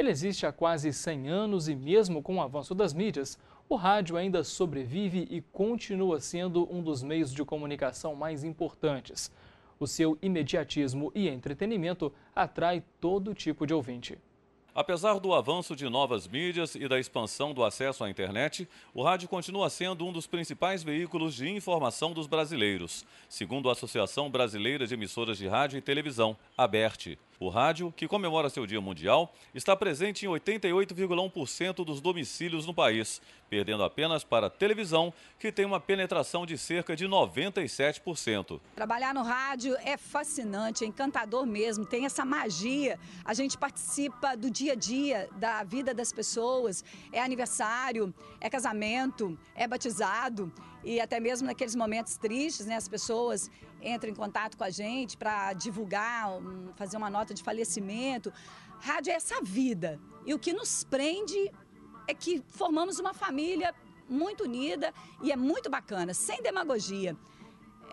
Ele existe há quase 100 anos e, mesmo com o avanço das mídias, o rádio ainda sobrevive e continua sendo um dos meios de comunicação mais importantes. O seu imediatismo e entretenimento atrai todo tipo de ouvinte. Apesar do avanço de novas mídias e da expansão do acesso à internet, o rádio continua sendo um dos principais veículos de informação dos brasileiros, segundo a Associação Brasileira de Emissoras de Rádio e Televisão, ABERT. O rádio, que comemora seu Dia Mundial, está presente em 88,1% dos domicílios no país perdendo apenas para a televisão, que tem uma penetração de cerca de 97%. Trabalhar no rádio é fascinante, é encantador mesmo, tem essa magia. A gente participa do dia a dia, da vida das pessoas. É aniversário, é casamento, é batizado e até mesmo naqueles momentos tristes, né, as pessoas entram em contato com a gente para divulgar, fazer uma nota de falecimento. Rádio é essa vida. E o que nos prende é que formamos uma família muito unida e é muito bacana, sem demagogia.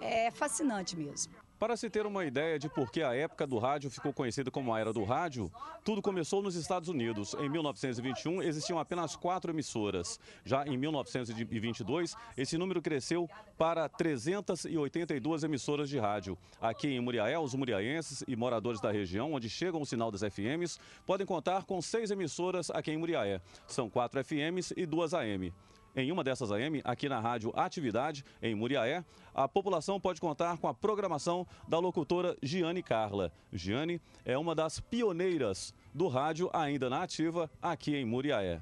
É fascinante mesmo. Para se ter uma ideia de por que a época do rádio ficou conhecida como a era do rádio, tudo começou nos Estados Unidos. Em 1921 existiam apenas quatro emissoras. Já em 1922, esse número cresceu para 382 emissoras de rádio. Aqui em Muriaé, os muriaenses e moradores da região onde chegam o sinal das FMs podem contar com seis emissoras aqui em Muriaé. São quatro FMs e duas AM em uma dessas AM, aqui na Rádio Atividade, em Muriaé, a população pode contar com a programação da locutora Giane Carla. Giane é uma das pioneiras do rádio ainda na ativa aqui em Muriaé.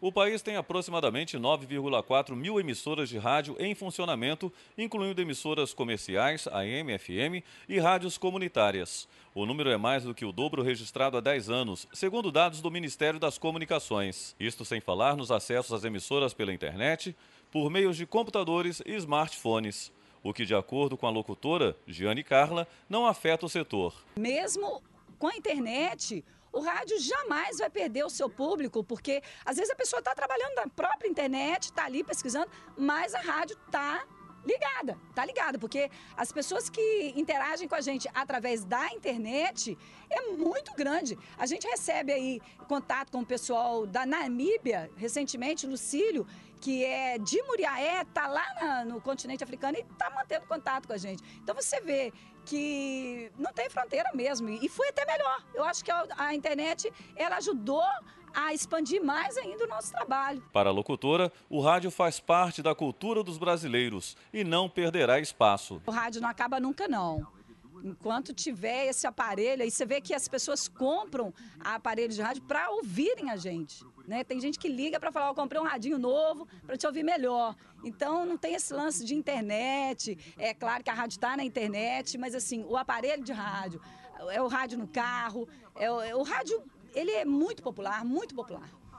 O país tem aproximadamente 9,4 mil emissoras de rádio em funcionamento, incluindo emissoras comerciais, AM, FM e rádios comunitárias. O número é mais do que o dobro registrado há 10 anos, segundo dados do Ministério das Comunicações. Isto sem falar nos acessos às emissoras pela internet, por meios de computadores e smartphones. O que, de acordo com a locutora, Giane Carla, não afeta o setor. Mesmo com a internet, o rádio jamais vai perder o seu público, porque às vezes a pessoa está trabalhando na própria internet, está ali pesquisando, mas a rádio está ligada, tá ligada, porque as pessoas que interagem com a gente através da internet é muito grande. A gente recebe aí contato com o pessoal da Namíbia, recentemente, Lucílio, que é de Muriaé, tá lá na, no continente africano e tá mantendo contato com a gente. Então você vê que não tem fronteira mesmo e foi até melhor. Eu acho que a, a internet ela ajudou a expandir mais ainda o nosso trabalho. Para a locutora, o rádio faz parte da cultura dos brasileiros e não perderá espaço. O rádio não acaba nunca, não. Enquanto tiver esse aparelho, aí você vê que as pessoas compram aparelhos de rádio para ouvirem a gente. Né? Tem gente que liga para falar, eu oh, comprei um radinho novo para te ouvir melhor. Então não tem esse lance de internet. É claro que a rádio está na internet, mas assim, o aparelho de rádio, é o rádio no carro, é o, é o rádio ele é muito popular, muito popular.